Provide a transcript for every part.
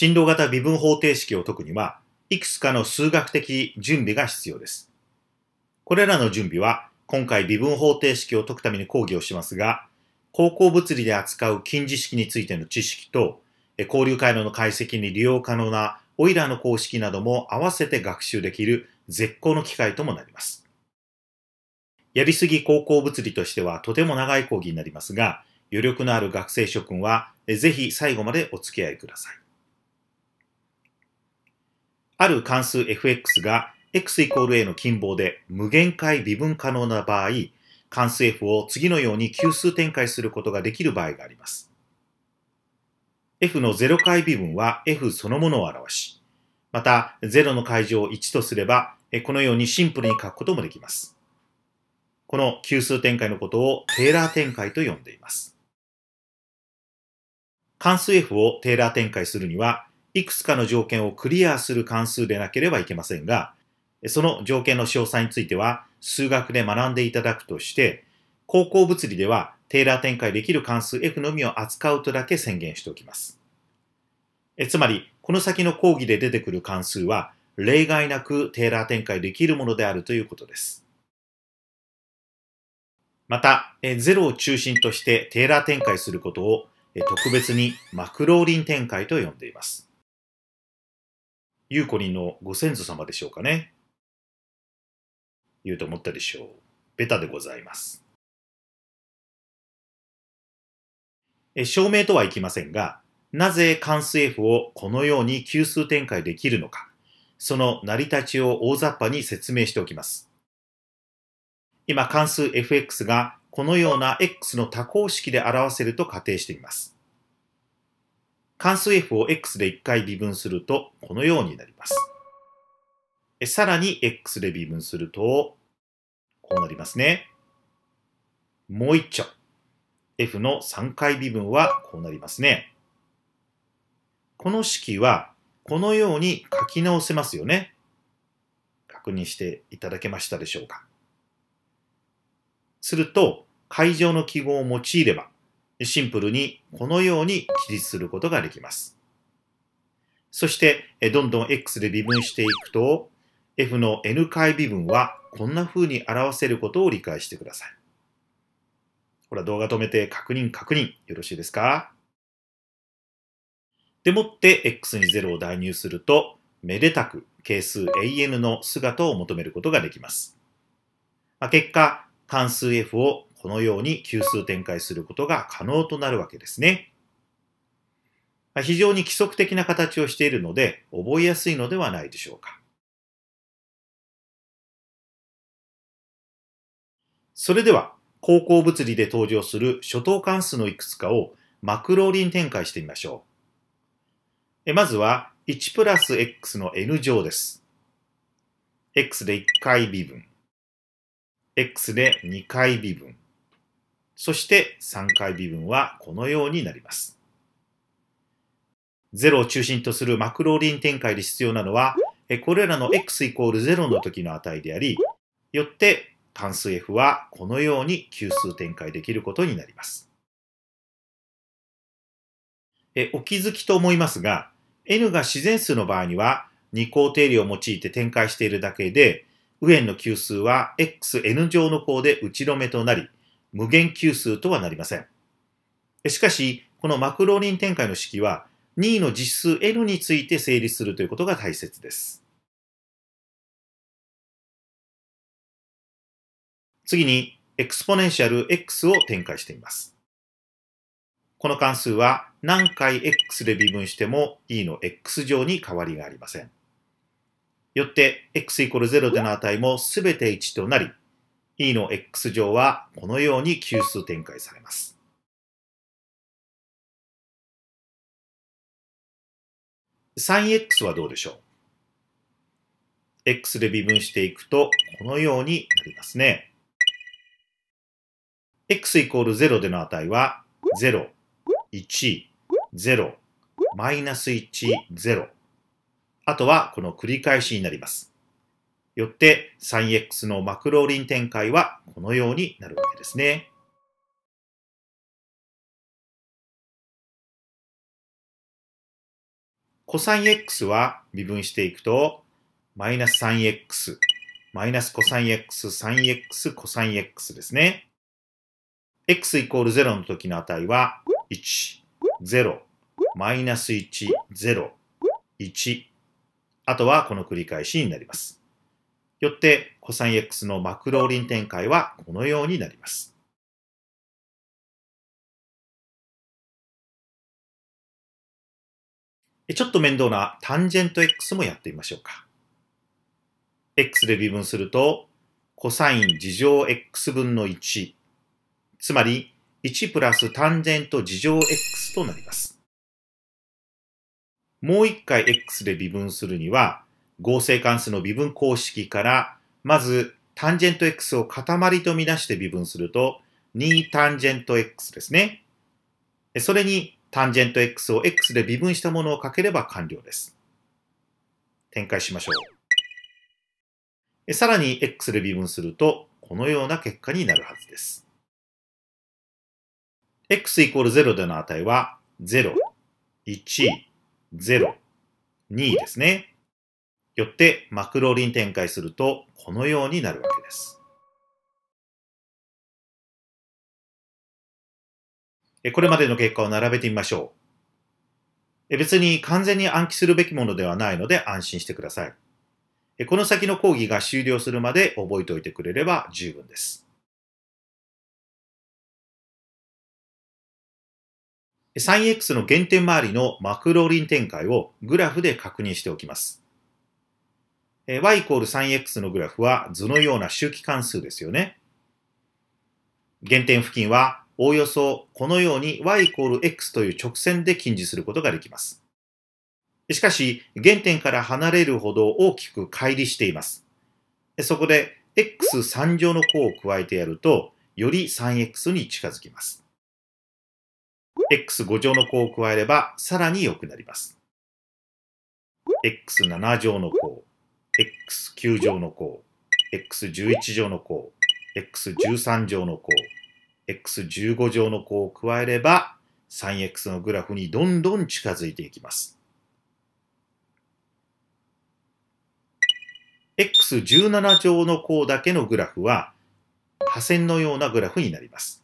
振動型微分方程式を解くには、いくつかの数学的準備が必要です。これらの準備は、今回微分方程式を解くために講義をしますが、高校物理で扱う近似式についての知識と、交流回路の解析に利用可能なオイラーの公式なども合わせて学習できる絶好の機会ともなります。やりすぎ高校物理としてはとても長い講義になりますが、余力のある学生諸君はぜひ最後までお付き合いください。ある関数 fx が x イコール a の近傍で無限回微分可能な場合、関数 f を次のように級数展開することができる場合があります。f の0回微分は f そのものを表し、また0の階乗を1とすれば、このようにシンプルに書くこともできます。この級数展開のことをテーラー展開と呼んでいます。関数 f をテーラー展開するには、いくつかの条件をクリアする関数でなければいけませんが、その条件の詳細については数学で学んでいただくとして、高校物理ではテーラー展開できる関数 F のみを扱うとだけ宣言しておきます。えつまり、この先の講義で出てくる関数は、例外なくテーラー展開できるものであるということです。また、0を中心としてテーラー展開することを特別にマクローリン展開と呼んでいます。ゆうこりんのご先祖様でしょうかね。言うと思ったでしょう。ベタでございます。え証明とはいきませんが、なぜ関数 F をこのように級数展開できるのか、その成り立ちを大雑把に説明しておきます。今関数 fx がこのような x の多項式で表せると仮定しています。関数 f を x で1回微分すると、このようになります。さらに x で微分すると、こうなりますね。もう一丁。f の3回微分はこうなりますね。この式はこのように書き直せますよね。確認していただけましたでしょうか。すると、会場の記号を用いれば、シンプルにこのように記述することができます。そして、どんどん x で微分していくと、f の n 回微分はこんな風に表せることを理解してください。ほら、動画止めて確認確認。よろしいですかでもって x に0を代入すると、めでたく係数 an の姿を求めることができます。まあ、結果、関数 f をこのように級数展開することが可能となるわけですね。非常に規則的な形をしているので、覚えやすいのではないでしょうか。それでは、高校物理で登場する初等関数のいくつかをマクローリン展開してみましょう。まずは、1プラス x の n 乗です。x で1回微分、x で2回微分、そして3回微分はこのようになります。0を中心とするマクローリン展開で必要なのは、これらの x イコール0の時の値であり、よって関数 f はこのように級数展開できることになります。えお気づきと思いますが、n が自然数の場合には、二項定理を用いて展開しているだけで、右辺の級数は xn 乗の項で打ち止めとなり、無限級数とはなりません。しかし、このマクローリン展開の式は、2位の実数 n について成立するということが大切です。次に、エクスポネンシャル x を展開しています。この関数は何回 x で微分しても e の x 乗に変わりがありません。よって x イコール0での値もすべて1となり、e の x 乗はこのように級数展開されます。sinx はどうでしょう ?x で微分していくとこのようになりますね。x イコール0での値は0、1、0、マイナス1、0。あとはこの繰り返しになります。よって sinx のマクローリン展開はこのようになるわけですね。コ cosx は微分していくと、マイナス 3x、マイナスコ cosx、3x、cosx ですね。x イコール0の時の値は、1、0、マイナス1、0、1。あとはこの繰り返しになります。よって、cosx のマクローリン展開はこのようになります。ちょっと面倒なタンジェント x もやってみましょうか。x で微分すると、コサイン事乗 x 分の1、つまり1プラスタンジェント事乗 x となります。もう一回 x で微分するには、合成関数の微分公式から、まず、タンジェント x を塊とみなして微分すると、2タンジェント x ですね。それに、タンジェント x を x で微分したものをかければ完了です。展開しましょう。さらに x で微分すると、このような結果になるはずです。x イコール0での値は、0、1、0、2ですね。よってマクロリン展開するとこのようになるわけです。これまでの結果を並べてみましょう。別に完全に暗記するべきものではないので安心してください。この先の講義が終了するまで覚えておいてくれれば十分です。sin x の原点周りのマクロリン展開をグラフで確認しておきます。y イコール 3x のグラフは図のような周期関数ですよね。原点付近はおおよそこのように y イコール x という直線で近似することができます。しかし、原点から離れるほど大きく乖離しています。そこで x3 乗の項を加えてやると、より 3x に近づきます。x5 乗の項を加えれば、さらに良くなります。x7 乗の項、x9 乗の項、x11 乗の項、x13 乗の項、x15 乗の項を加えれば、3x のグラフにどんどん近づいていきます。x17 乗の項だけのグラフは、破線のようなグラフになります。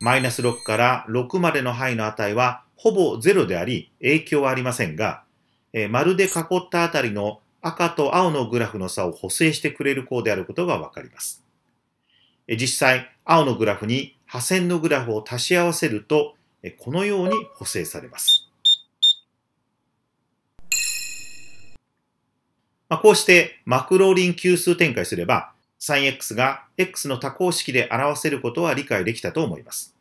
マイナス6から6までの範囲の値はほぼ0であり影響はありませんが、えー、丸で囲ったあたりの赤と青のグラフの差を補正してくれる項であることがわかります。実際、青のグラフに破線のグラフを足し合わせると、このように補正されます。まあ、こうしてマクローリン級数展開すれば、sinx が x の多項式で表せることは理解できたと思います。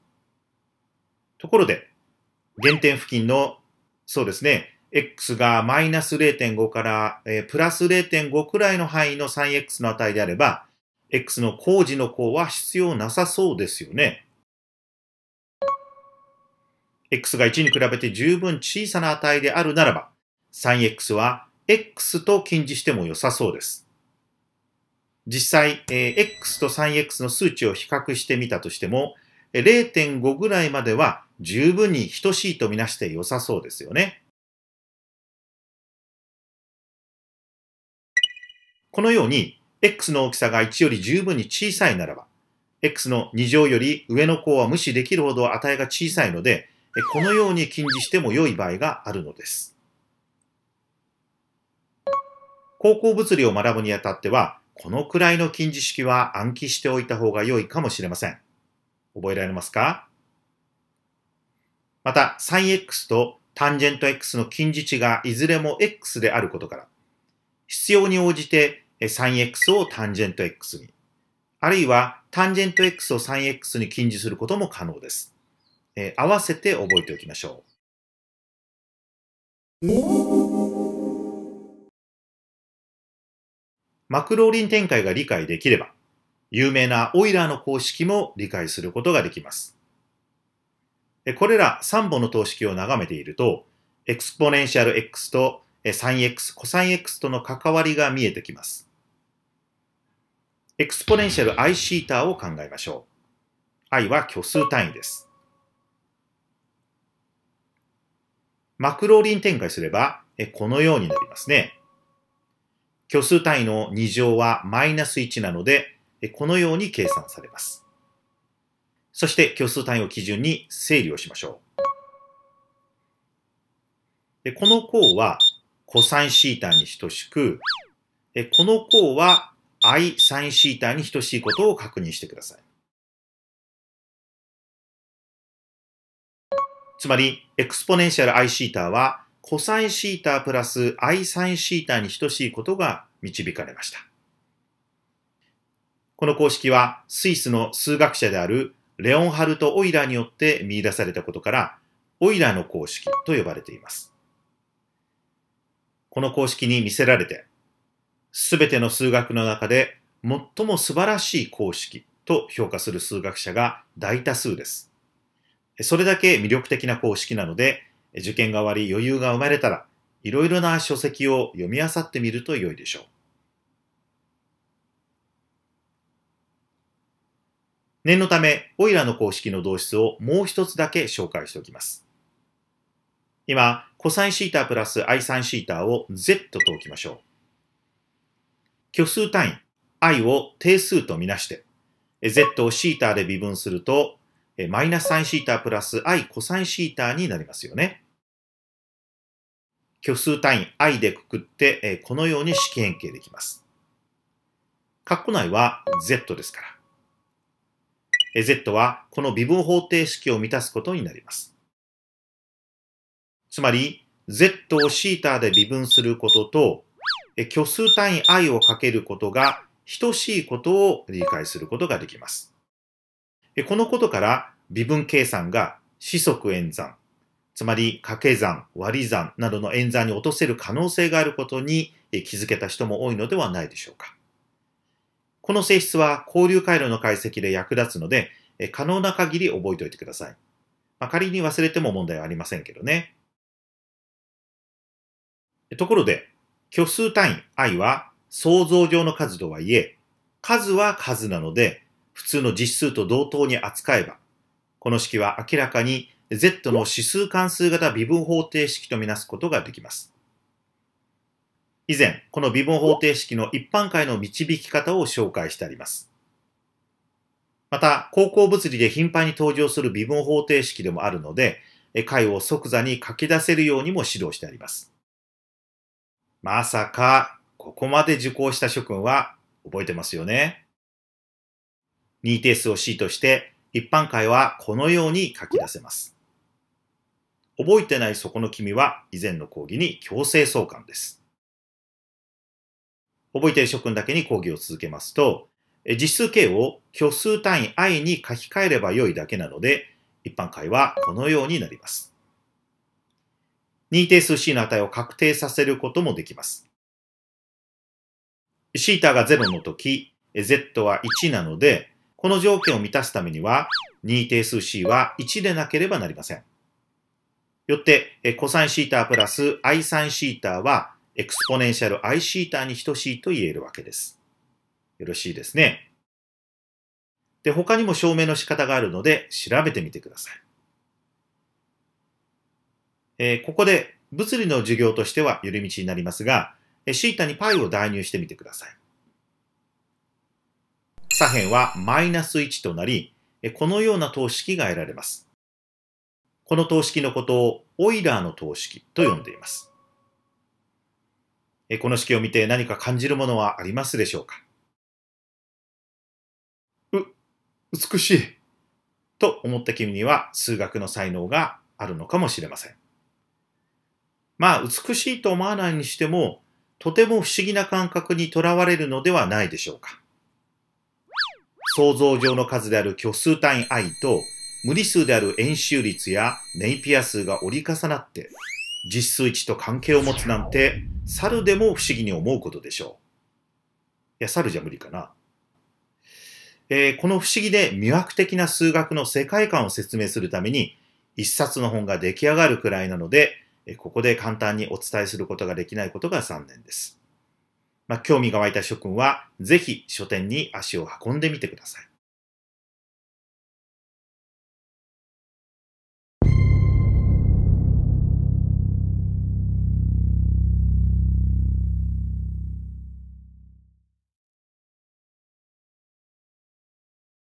ところで、原点付近の、そうですね、x がマイナス0.5から、えプラス0.5くらいの範囲の 3x の値であれば、x の工事の項は必要なさそうですよね。x が1に比べて十分小さな値であるならば、3x は x と近似しても良さそうです。実際、えー、x と 3x の数値を比較してみたとしても、0.5ぐらいまでは十分に等しいとみなして良さそうですよね。このように、x の大きさが1より十分に小さいならば、x の2乗より上の項は無視できるほど値が小さいので、このように近似しても良い場合があるのです。高校物理を学ぶにあたっては、このくらいの近似式は暗記しておいた方が良いかもしれません。覚えられますかまた、sinx とタンジェント x の近似値がいずれも x であることから、必要に応じて s i x をタンジェント x に、あるいはタンジェント x を s x に近似することも可能です。え合わせて覚えておきましょう。マクローリン展開が理解できれば、有名なオイラーの公式も理解することができます。これら3本の等式を眺めていると、エクスポネンシャル x と sinx、サイン x との関わりが見えてきます。エクスポネンシャル i シータを考えましょう。i は虚数単位です。マクローリン展開すれば、このようになりますね。虚数単位の2乗はマイナス1なので、このように計算されます。そして虚数単位を基準に整理をしましょう。この項は cos シータに等しく、この項は i サインシータに等しいことを確認してください。つまり、エクスポネンシャル i シータは、コサインシータプラス i サインシータに等しいことが導かれました。この公式は、スイスの数学者であるレオンハルト・オイラーによって見出されたことから、オイラーの公式と呼ばれています。この公式に見せられて、すべての数学の中で最も素晴らしい公式と評価する数学者が大多数です。それだけ魅力的な公式なので、受験が終わり余裕が生まれたら、いろいろな書籍を読み漁ってみると良いでしょう。念のため、オイラの公式の動詞をもう一つだけ紹介しておきます。今、コサインシータプラスアイサンシータを Z と置きましょう。虚数単位 i を定数とみなして z を θ で微分するとマイナス sinθ プラス i コサイン θ になりますよね。虚数単位 i でくくってこのように式変形できます。括弧内は z ですから。z はこの微分方程式を満たすことになります。つまり z を θ で微分することと虚数単位 i をかけることが等しいことを理解することができます。このことから微分計算が四則演算、つまり掛け算、割り算などの演算に落とせる可能性があることに気づけた人も多いのではないでしょうか。この性質は交流回路の解析で役立つので、可能な限り覚えておいてください。まあ、仮に忘れても問題はありませんけどね。ところで、虚数単位 i は想像上の数とはいえ、数は数なので、普通の実数と同等に扱えば、この式は明らかに z の指数関数型微分方程式とみなすことができます。以前、この微分方程式の一般解の導き方を紹介してあります。また、高校物理で頻繁に登場する微分方程式でもあるので、解を即座に書き出せるようにも指導してあります。まさか、ここまで受講した諸君は覚えてますよね。2定数を C として、一般会はこのように書き出せます。覚えてないそこの君は以前の講義に強制送還です。覚えている諸君だけに講義を続けますと、実数形を虚数単位 i に書き換えれば良いだけなので、一般会はこのようになります。2定数 C の値を確定させることもできます。シータが0の時、Z は1なので、この条件を満たすためには、2定数 C は1でなければなりません。よって、cosθ シータプラス i s θ シータは、エクスポネンシャル i シータに等しいと言えるわけです。よろしいですね。で、他にも証明の仕方があるので、調べてみてください。えここで物理の授業としては寄り道になりますが、えー、θ に π を代入してみてください。左辺はマイナス1となり、このような等式が得られます。この等式のことをオイラーの等式と呼んでいます。この式を見て何か感じるものはありますでしょうかう、美しいと思った君には数学の才能があるのかもしれません。まあ、美しいと思わないにしても、とても不思議な感覚にとらわれるのではないでしょうか。想像上の数である虚数単位 i と、無理数である円周率やネイピア数が折り重なって、実数値と関係を持つなんて、猿でも不思議に思うことでしょう。いや、猿じゃ無理かな。えー、この不思議で魅惑的な数学の世界観を説明するために、一冊の本が出来上がるくらいなので、ここで簡単にお伝えすることができないことが残念です。まあ、興味が湧いた諸君は、ぜひ書店に足を運んでみてください。